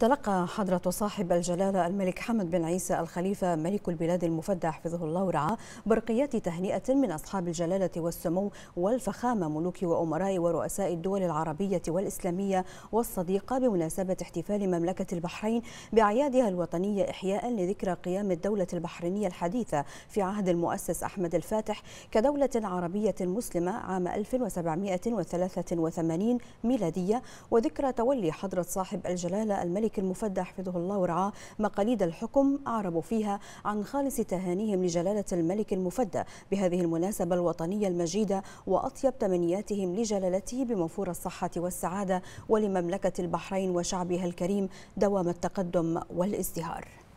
تلقى حضرة صاحب الجلالة الملك حمد بن عيسى الخليفة ملك البلاد المفدى حفظه الله ورعاه برقيات تهنئة من أصحاب الجلالة والسمو والفخامة ملوك وأمراء ورؤساء الدول العربية والإسلامية والصديقة بمناسبة احتفال مملكة البحرين بأعيادها الوطنية إحياء لذكرى قيام الدولة البحرينية الحديثة في عهد المؤسس أحمد الفاتح كدولة عربية مسلمة عام 1783 ميلادية وذكرى تولي حضرة صاحب الجلالة الملك الملك المفدى حفظه الله ورعاه مقاليد الحكم أعربوا فيها عن خالص تهانيهم لجلالة الملك المفدى بهذه المناسبة الوطنية المجيدة وأطيب تمنياتهم لجلالته بمنفور الصحة والسعادة ولمملكة البحرين وشعبها الكريم دوام التقدم والازدهار